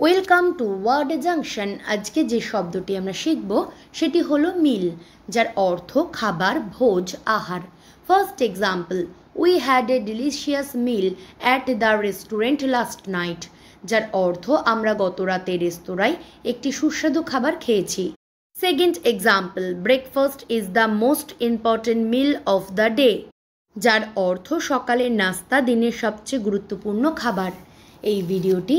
welcome to word junction আজকে যে শব্দটি আমরা শিখব সেটি হলো মিল যার অর্থ খাবার ভোজ আহার first example we had a delicious meal at the restaurant last night যার অর্থ আমরা গত রাতে রেস্তোরাঁয় একটি সুস্বাদু খাবার খেয়েছি second example breakfast is the most important meal of the day যার অর্থ সকালের নাস্তা দিনের সবচেয়ে গুরুত্বপূর্ণ খাবার এই ভিডিওটি